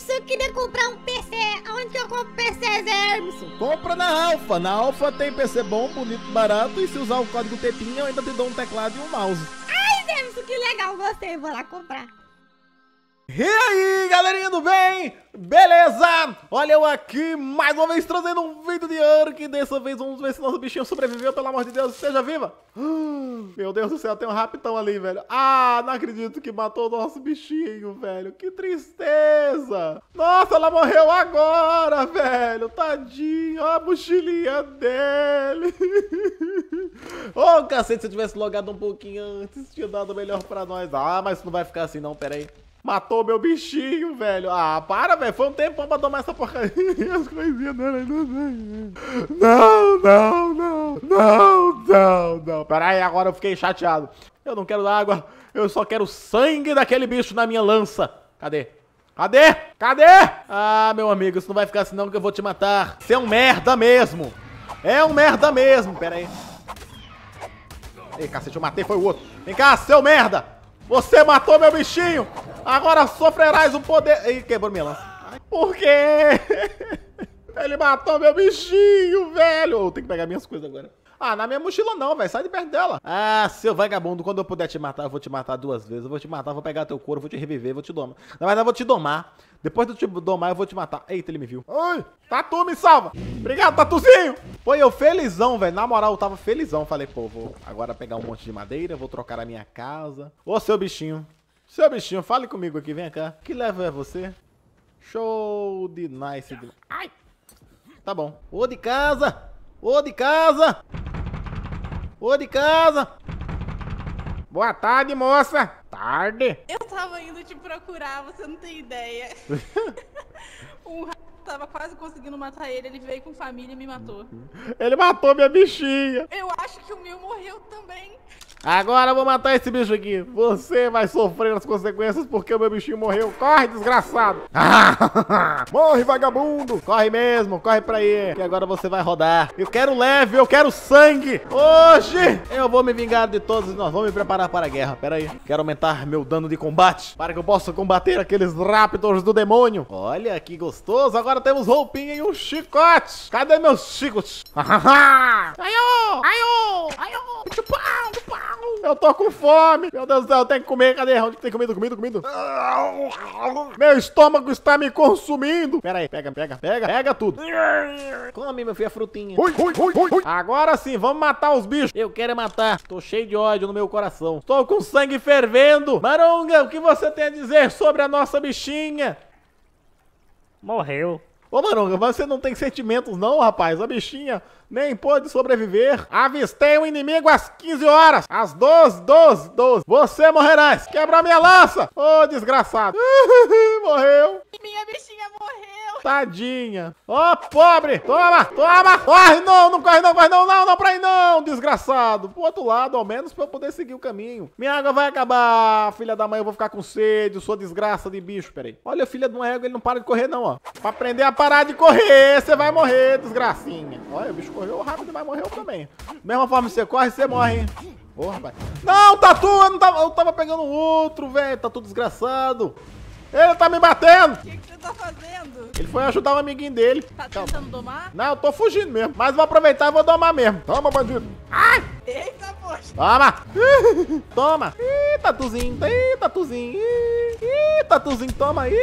Emerson, eu queria comprar um PC. Aonde que eu compro PCs, Emerson? Compra na Alfa. Na Alfa tem PC bom, bonito, barato. E se usar o código Pepinha, eu ainda te dou um teclado e um mouse. Ai, Emerson, que legal. Gostei. Vou lá comprar. E aí, galerinha do bem? Beleza? Olha eu aqui mais uma vez trazendo um vídeo de Ark. Dessa vez vamos ver se nosso bichinho sobreviveu, pelo amor de Deus, esteja viva. Meu Deus do céu, tem um raptão ali, velho. Ah, não acredito que matou o nosso bichinho, velho. Que tristeza. Nossa, ela morreu agora, velho. Tadinho, a mochilinha dele. Ô, oh, cacete, se eu tivesse logado um pouquinho antes, tinha dado melhor pra nós. Ah, mas não vai ficar assim não, pera aí. Matou meu bichinho, velho. Ah, para, velho. Foi um tempão pra tomar essa porcaria. As coisinhas dela. Não, não, não. Não, não, não. Pera aí, agora eu fiquei chateado. Eu não quero água. Eu só quero sangue daquele bicho na minha lança. Cadê? Cadê? Cadê? Ah, meu amigo, isso não vai ficar assim não que eu vou te matar. Você é um merda mesmo. É um merda mesmo. Pera aí. Ei, cacete, eu matei, foi o outro. Vem cá, seu merda. Você matou meu bichinho. Agora sofrerás o poder... Ih, quebrou minha lança. Por quê? Ele matou meu bichinho, velho. Eu tenho que pegar minhas coisas agora. Ah, na minha mochila não, velho. Sai de perto dela. Ah, seu vagabundo, quando eu puder te matar, eu vou te matar duas vezes. Eu vou te matar, vou pegar teu couro, vou te reviver, vou te domar. Na verdade, eu vou te domar. Depois de eu te domar, eu vou te matar. Eita, ele me viu. Oi, Tatu, me salva. Obrigado, Tatuzinho. Pô, eu felizão, velho. Na moral, eu tava felizão. Falei, pô, vou agora pegar um monte de madeira, vou trocar a minha casa. Ô, seu bichinho. Seu bichinho, fale comigo aqui, vem cá. Que leva é você? Show de nice. De... Ai! Tá bom. Ô de casa! Ô de casa! Ô de casa! Boa tarde, moça! Tarde! Eu tava indo te procurar, você não tem ideia. um rato tava quase conseguindo matar ele, ele veio com família e me matou. Ele matou minha bichinha! Eu acho que o meu morreu também. Agora eu vou matar esse bicho aqui. Você vai sofrer as consequências porque o meu bichinho morreu. Corre, desgraçado. Morre, vagabundo. Corre mesmo, corre pra aí. Que agora você vai rodar. Eu quero leve, eu quero sangue. Hoje eu vou me vingar de todos nós. vamos me preparar para a guerra. Pera aí. Quero aumentar meu dano de combate para que eu possa combater aqueles raptors do demônio. Olha que gostoso. Agora temos roupinha e um chicote. Cadê meus chicotes? Aiô! Aiô! Aiô! Chupau! Chupau! Eu tô com fome. Meu Deus do céu, eu tenho que comer. Cadê? Onde que tem comida? Comida, comida. Meu estômago está me consumindo. Pera aí, pega, pega, pega, pega tudo. Come, meu filho, a frutinha. Ui, ui, ui, ui. Agora sim, vamos matar os bichos. Eu quero matar. Tô cheio de ódio no meu coração. Estou com sangue fervendo. Maronga, o que você tem a dizer sobre a nossa bichinha? Morreu. Ô, Maronga, você não tem sentimentos não, rapaz. A bichinha nem pôde sobreviver. Avistei o um inimigo às 15 horas. Às 12, 12, 12. Você, Morrerás, Quebra minha lança. Ô, desgraçado. Morreu. Minha bichinha morreu. Tadinha. Ó, oh, pobre! Toma, toma! Corre, não, não corre, não, corre, não, não, não, pra aí, não, desgraçado. Pro outro lado, ao menos pra eu poder seguir o caminho. Minha água vai acabar, filha da mãe, eu vou ficar com sede, sua desgraça de bicho, peraí. Olha, filha de uma égua, ele não para de correr, não, ó. Pra aprender a parar de correr, você vai morrer, desgracinha. Olha, o bicho correu rápido, mas morreu também. Mesma forma que você corre, você morre, hein? Porra, rapaz. Não, Tatu, tá eu, não tava, tá, eu tava pegando outro, velho. Tatu tá desgraçado. Ele tá me batendo! O que, que, você tá fazendo? Ele foi ajudar o um amiguinho dele. Tá Calma. tentando domar? Não, eu tô fugindo mesmo. Mas vou aproveitar e vou domar mesmo. Toma, bandido. Ai! Eita, poxa! Toma! toma! Ih, tatuzinho! Ih, tatuzinho! Ih, tatuzinho, toma! Ih,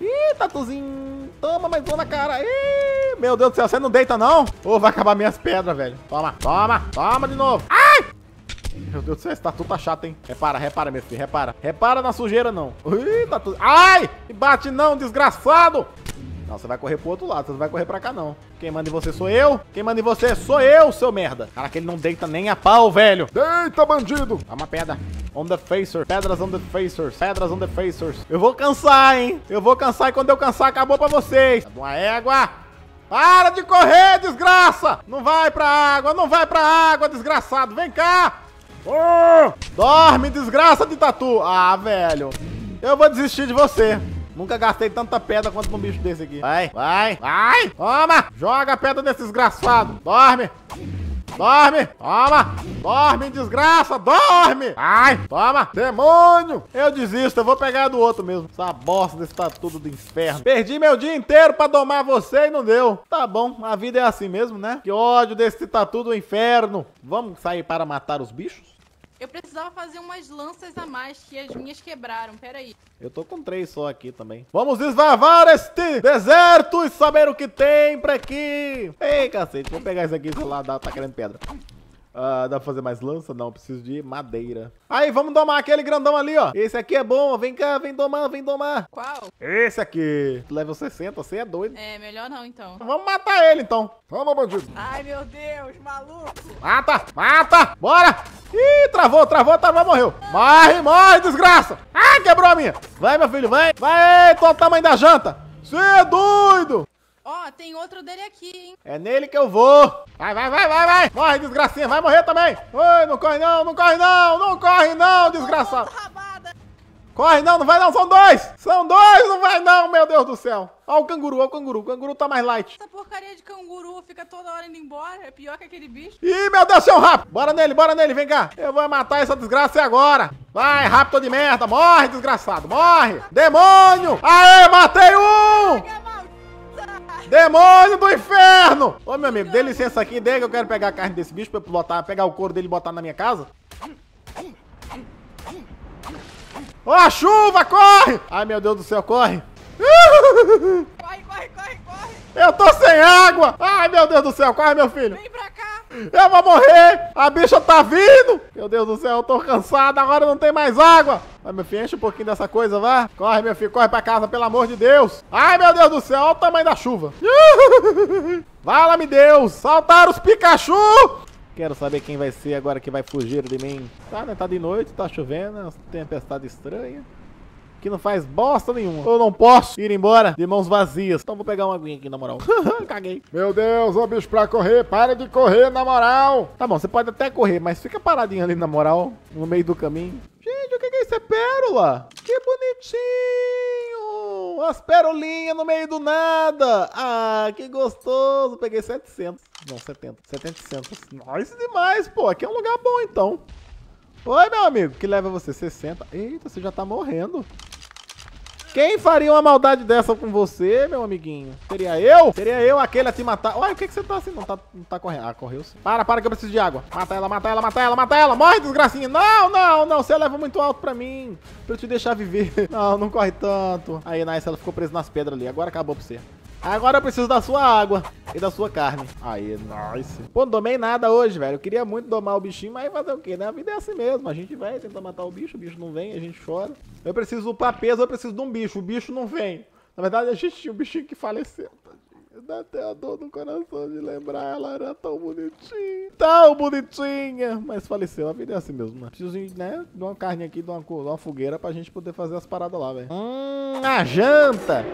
ih tatuzinho! Toma mais uma na cara! Ih! Meu Deus do céu, você não deita não? Ou oh, vai acabar minhas pedras, velho. Toma, toma, toma de novo. Ai! Meu Deus do céu, esse tatu tá chato, hein? Repara, repara, meu filho, repara. Repara na sujeira, não. tá tudo... Ai! Me bate não, desgraçado! Não, você vai correr pro outro lado, você não vai correr pra cá, não. Quem manda em você sou eu. Quem manda em você sou eu, seu merda. Caraca, ele não deita nem a pau, velho. Deita, bandido! Dá uma pedra. On the facer. Pedras on the facers. Pedras on the facers. Eu vou cansar, hein? Eu vou cansar e quando eu cansar, acabou pra vocês. Tá uma égua. Para de correr, desgraça! Não vai pra água, não vai pra água, desgraçado. Vem cá! Oh! Dorme, desgraça de tatu! Ah, velho. Eu vou desistir de você. Nunca gastei tanta pedra quanto com um bicho desse aqui. Vai, vai, vai! Toma! Joga a pedra desse desgraçado! Dorme! Dorme! Toma! Dorme, desgraça! Dorme! Ai! Toma! Demônio! Eu desisto, eu vou pegar do outro mesmo. Essa bosta desse tudo do inferno. Perdi meu dia inteiro pra domar você e não deu. Tá bom, a vida é assim mesmo, né? Que ódio desse tatu do inferno. Vamos sair para matar os bichos? Eu precisava fazer umas lanças a mais que as minhas quebraram. Pera aí. Eu tô com três só aqui também. Vamos desbravar este deserto e saber o que tem pra aqui. Ei, cacete. Vou pegar isso aqui, sei lá, tá querendo pedra. Ah, dá pra fazer mais lança? Não, preciso de madeira. Aí, vamos domar aquele grandão ali, ó. Esse aqui é bom, vem cá, vem domar, vem domar. Qual? Esse aqui. Level 60, você é doido. É, melhor não, então. Vamos matar ele, então. Vamos, bandido. Ai, meu Deus, maluco. Mata, mata, bora. Ih, travou, travou, travou, tá, morreu. Morre, morre, desgraça. Ah, quebrou a minha. Vai, meu filho, vai. Vai, qual o tamanho da janta? Você é doido. Ó, oh, tem outro dele aqui, hein. É nele que eu vou. Vai, vai, vai, vai, vai. Morre, desgracinha. Vai morrer também. Oi, não corre não, não corre não, não corre não, desgraçado. Oh, Corre, não, não vai não, são dois! São dois, não vai não, meu Deus do céu! Olha o canguru, olha o canguru, o canguru tá mais light. Essa porcaria de canguru fica toda hora indo embora, é pior que aquele bicho. Ih, meu Deus, seu rápido! Bora nele, bora nele, vem cá! Eu vou matar essa desgraça agora! Vai, rápido de merda, morre, desgraçado, morre! Demônio! Aê, matei um! Demônio do inferno! Ô, meu amigo, dê licença aqui, dê que eu quero pegar a carne desse bicho pra eu botar, pegar o couro dele e botar na minha casa. Ó, oh, a chuva, corre! Ai, meu Deus do céu, corre! Corre, corre, corre, corre! Eu tô sem água! Ai, meu Deus do céu, corre, meu filho! Vem pra cá! Eu vou morrer! A bicha tá vindo! Meu Deus do céu, eu tô cansado, agora não tem mais água! Ai, meu filho, enche um pouquinho dessa coisa, vá! Corre, meu filho, corre pra casa, pelo amor de Deus! Ai, meu Deus do céu, olha o tamanho da chuva! fala me Deus! Saltaram os Pikachu! Quero saber quem vai ser agora que vai fugir de mim. Tá, né? Tá de noite, tá chovendo, é tempestade estranha. Que não faz bosta nenhuma. Eu não posso ir embora de mãos vazias. Então vou pegar uma aguinha aqui, na moral. Caguei. Meu Deus, ô bicho, pra correr, para de correr, na moral. Tá bom, você pode até correr, mas fica paradinho ali, na moral, no meio do caminho. Gente, o que é isso? É pérola? Que bonitinho umas perolinhas no meio do nada. Ah, que gostoso. Peguei 700. Não, 70. 700. Nice demais, pô. Aqui é um lugar bom, então. Oi, meu amigo. Que leva você? 60. Eita, você já tá morrendo. Quem faria uma maldade dessa com você, meu amiguinho? Seria eu? Seria eu aquele a te matar? Ué, o que, que você tá assim? Não tá, não tá correndo. Ah, correu sim. Para, para que eu preciso de água. Mata ela, mata ela, mata ela, mata ela. Morre, desgracinha. Não, não, não. Você leva muito alto pra mim. Pra eu te deixar viver. Não, não corre tanto. Aí, Nice, ela ficou presa nas pedras ali. Agora acabou pra você. Agora eu preciso da sua água e da sua carne. Aí, nice. Pô, não domei nada hoje, velho. Eu queria muito domar o bichinho, mas fazer o quê, né? A vida é assim mesmo. A gente vai tentar matar o bicho, o bicho não vem, a gente chora. Eu preciso upar peso, eu preciso de um bicho, o bicho não vem. Na verdade, a gente tinha um bichinho que faleceu, tá, Dá até a dor no coração de lembrar, ela era tão bonitinha, tão bonitinha, mas faleceu, a vida é assim mesmo, né? Preciso, né, de uma carne aqui, de uma, de uma fogueira pra gente poder fazer as paradas lá, velho. Hum, a janta!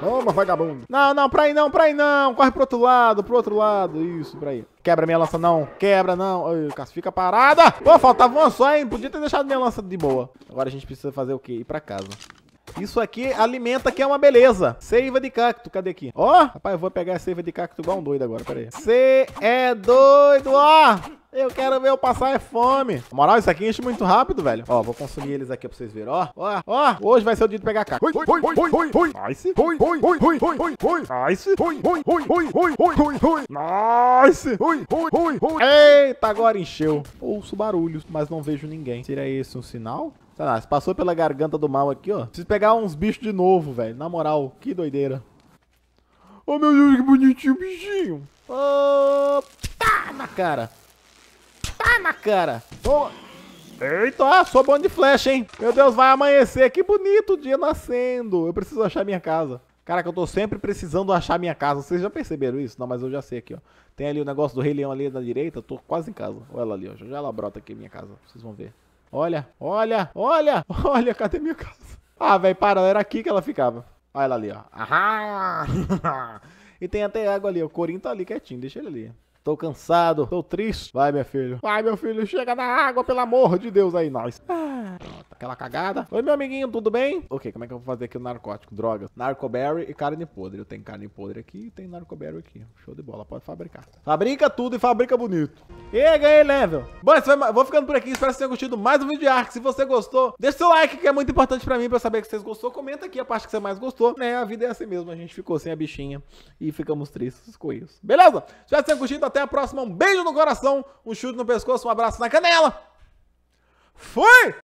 Toma, vagabundo. Não, não, pra aí não, pra aí não. Corre pro outro lado, pro outro lado. Isso, pra aí. Quebra minha lança, não. Quebra, não. Ai, Cássio, fica parada. Pô, faltava uma só, hein. Podia ter deixado minha lança de boa. Agora a gente precisa fazer o quê? Ir pra casa. Isso aqui alimenta que é uma beleza. Seiva de cacto, cadê aqui? Ó, oh, rapaz, eu vou pegar a seiva de cacto igual um doido agora, pera aí. Cê é doido, ó. Oh. Eu quero ver eu passar é fome. Na moral, isso aqui enche muito rápido, velho. Ó, vou consumir eles aqui pra vocês verem. Ó, ó, ó. Hoje vai ser o dia de pegar caca. Oi, oi, oi, oi, oi, oi. Nice. Oi, oi, oi, oi, oi, oi, Nice. Oi, oi, oi, oi, Nice. Oi, oi, oi, oi. Eita, agora encheu. Ouço barulhos, mas não vejo ninguém. Será esse um sinal? Sei lá, passou pela garganta do mal aqui, ó. Preciso pegar uns bichos de novo, velho. Na moral, que doideira. Oh, meu Deus, que bonitinho o bichinho. Opa, na cara na cara! Tô... Eita, sou bom de flecha, hein? Meu Deus, vai amanhecer. Que bonito o dia nascendo. Eu preciso achar minha casa. cara que eu tô sempre precisando achar minha casa. Vocês já perceberam isso? Não, mas eu já sei aqui, ó. Tem ali o negócio do Rei Leão ali na direita. tô quase em casa. Olha ela ali, ó. Já ela brota aqui minha casa. Vocês vão ver. Olha, olha, olha, olha, cadê minha casa? Ah, velho, para, era aqui que ela ficava. Olha ela ali, ó. Ahá! e tem até água ali, ó. O Corinho tá ali quietinho, deixa ele ali. Tô cansado, tô triste. Vai, minha filha. Vai, meu filho, chega na água, pelo amor de Deus aí, nós. Ah, pronto aquela cagada. Oi, meu amiguinho, tudo bem? Ok, como é que eu vou fazer aqui o narcótico? Droga. Narcoberry e carne podre. Eu tenho carne podre aqui e tem narcoberry aqui. Show de bola, pode fabricar. Fabrica tudo e fabrica bonito. E ganhei level. Bom, vou ficando por aqui. Espero que vocês tenham gostado mais um vídeo de Ark. Se você gostou, deixa seu like, que é muito importante pra mim, pra eu saber que vocês gostou. Comenta aqui a parte que você mais gostou, né? A vida é assim mesmo. A gente ficou sem a bichinha e ficamos tristes com isso. Beleza? Espero que vocês tenham gostado Até a próxima. Um beijo no coração, um chute no pescoço, um abraço na canela. Fui!